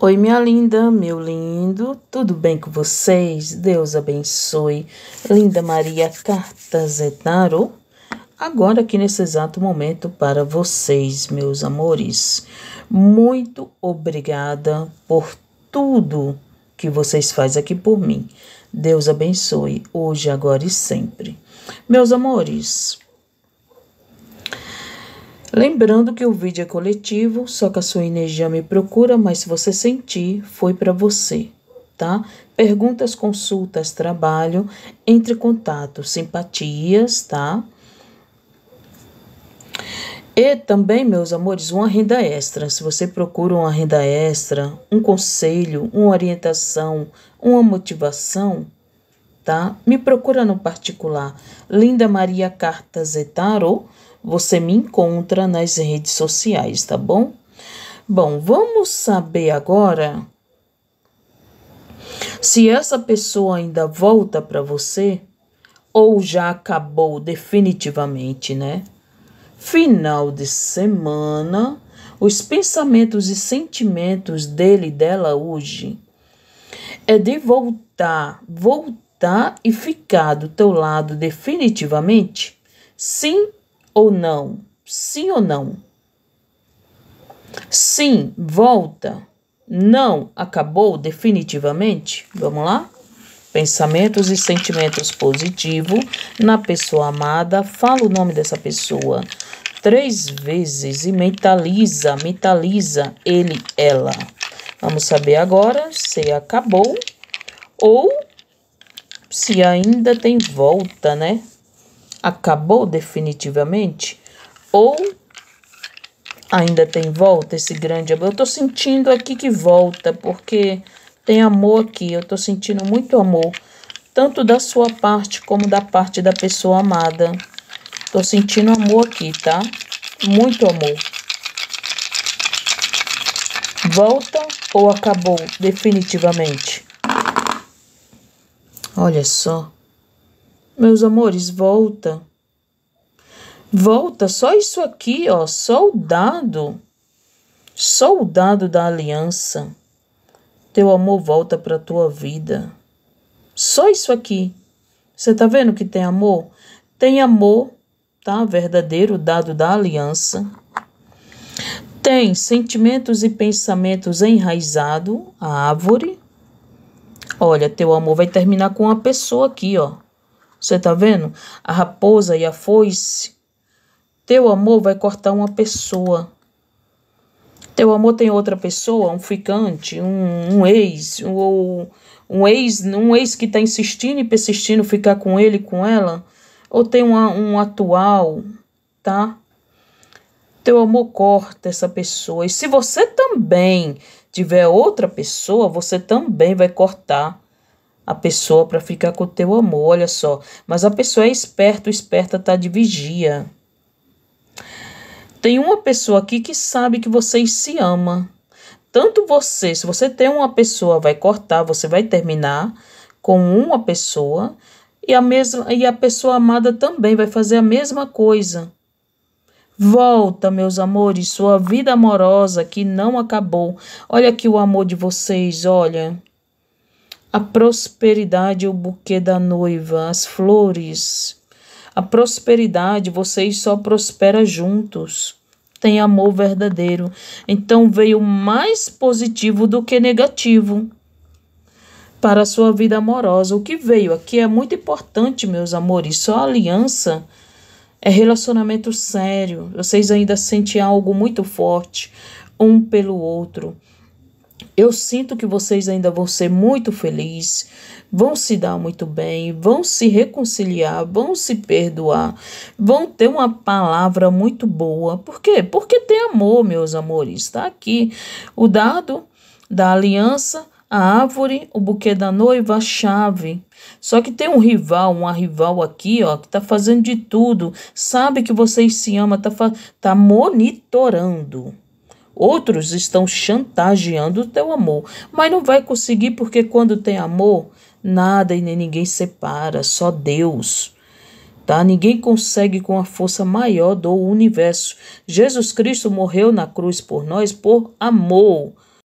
Oi, minha linda, meu lindo, tudo bem com vocês? Deus abençoe. Linda Maria Cartazetaro, agora aqui nesse exato momento para vocês, meus amores. Muito obrigada por tudo que vocês fazem aqui por mim. Deus abençoe, hoje, agora e sempre. Meus amores, Lembrando que o vídeo é coletivo, só que a sua energia me procura, mas se você sentir, foi para você, tá? Perguntas, consultas, trabalho, entre contato, simpatias, tá? E também, meus amores, uma renda extra. Se você procura uma renda extra, um conselho, uma orientação, uma motivação, tá? Me procura no particular. Linda Maria Cartas e Tarot você me encontra nas redes sociais, tá bom? Bom, vamos saber agora se essa pessoa ainda volta para você ou já acabou definitivamente, né? Final de semana, os pensamentos e sentimentos dele e dela hoje é de voltar, voltar e ficar do teu lado definitivamente? Sim ou não? Sim ou não? Sim, volta. Não, acabou definitivamente? Vamos lá? Pensamentos e sentimentos positivo na pessoa amada. Fala o nome dessa pessoa três vezes e mentaliza, mentaliza ele, ela. Vamos saber agora se acabou ou se ainda tem volta, né? acabou definitivamente? Ou ainda tem volta esse grande amor? Eu estou sentindo aqui que volta, porque tem amor aqui, eu estou sentindo muito amor, tanto da sua parte como da parte da pessoa amada. Estou sentindo amor aqui, tá? Muito amor. Volta ou acabou definitivamente? Olha só. Meus amores, volta. Volta, só isso aqui, ó, só o dado. Só o dado da aliança. Teu amor volta para tua vida. Só isso aqui. Você tá vendo que tem amor? Tem amor, tá? Verdadeiro dado da aliança. Tem sentimentos e pensamentos enraizado, a árvore. Olha, teu amor vai terminar com uma pessoa aqui, ó. Você tá vendo? A raposa e a foice. Teu amor vai cortar uma pessoa. Teu amor tem outra pessoa, um ficante, um, um ex, ou um, um ex, um ex que tá insistindo e persistindo ficar com ele, com ela, ou tem uma, um atual, tá? Teu amor corta essa pessoa. E se você também tiver outra pessoa, você também vai cortar a pessoa para ficar com o teu amor, olha só. Mas a pessoa é esperta, esperta tá de vigia. Tem uma pessoa aqui que sabe que vocês se amam. Tanto você, se você tem uma pessoa, vai cortar, você vai terminar com uma pessoa, e a mesma e a pessoa amada também vai fazer a mesma coisa. Volta, meus amores, sua vida amorosa que não acabou. Olha aqui o amor de vocês, olha a prosperidade é o buquê da noiva, as flores. A prosperidade, vocês só prosperam juntos. Tem amor verdadeiro. Então veio mais positivo do que negativo para a sua vida amorosa. O que veio aqui é muito importante, meus amores. Só aliança é relacionamento sério. Vocês ainda sentem algo muito forte um pelo outro. Eu sinto que vocês ainda vão ser muito felizes, vão se dar muito bem, vão se reconciliar, vão se perdoar, vão ter uma palavra muito boa. Por quê? Porque tem amor, meus amores. Está aqui o dado da aliança, a árvore, o buquê da noiva, a chave. Só que tem um rival, uma rival aqui, ó, que tá fazendo de tudo, sabe que vocês se amam, tá, tá monitorando. Outros estão chantageando o teu amor, mas não vai conseguir porque quando tem amor, nada e nem ninguém separa, só Deus. Tá? Ninguém consegue com a força maior do universo. Jesus Cristo morreu na cruz por nós por amor.